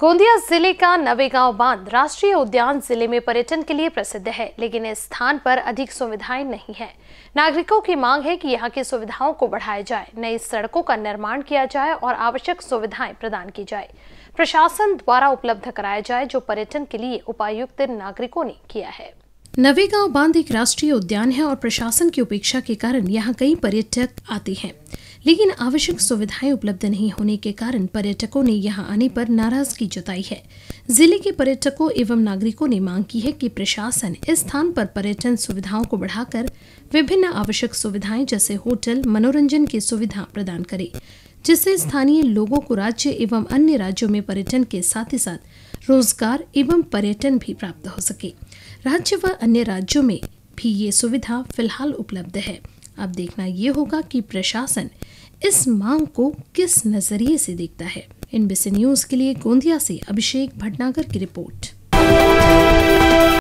गोंदिया जिले का नवेगांव बांध राष्ट्रीय उद्यान जिले में पर्यटन के लिए प्रसिद्ध है लेकिन इस स्थान पर अधिक सुविधाएं नहीं है नागरिकों की मांग है कि यहाँ की सुविधाओं को बढ़ाया जाए नई सड़कों का निर्माण किया जाए और आवश्यक सुविधाएं प्रदान की जाए प्रशासन द्वारा उपलब्ध कराया जाए जो पर्यटन के लिए उपायुक्त नागरिकों ने किया है नवेगांव बांध एक राष्ट्रीय उद्यान है और प्रशासन की उपेक्षा के कारण यहाँ कई पर्यटक आते हैं लेकिन आवश्यक सुविधाएं उपलब्ध नहीं होने के कारण पर्यटकों ने यहां आने पर नाराजगी जताई है जिले के पर्यटकों एवं नागरिकों ने मांग की है कि प्रशासन इस स्थान पर पर्यटन सुविधाओं को बढ़ाकर विभिन्न आवश्यक सुविधाएं जैसे होटल मनोरंजन की सुविधा प्रदान करे जिससे स्थानीय लोगों को राज्य एवं अन्य राज्यों में पर्यटन के साथ ही साथ रोजगार एवं पर्यटन भी प्राप्त हो सके राज्य व अन्य राज्यों में भी ये सुविधा फिलहाल उपलब्ध है अब देखना ये होगा कि प्रशासन इस मांग को किस नज़रिए से देखता है इन बीसी न्यूज़ के लिए गोंदिया से अभिषेक भटनागर की रिपोर्ट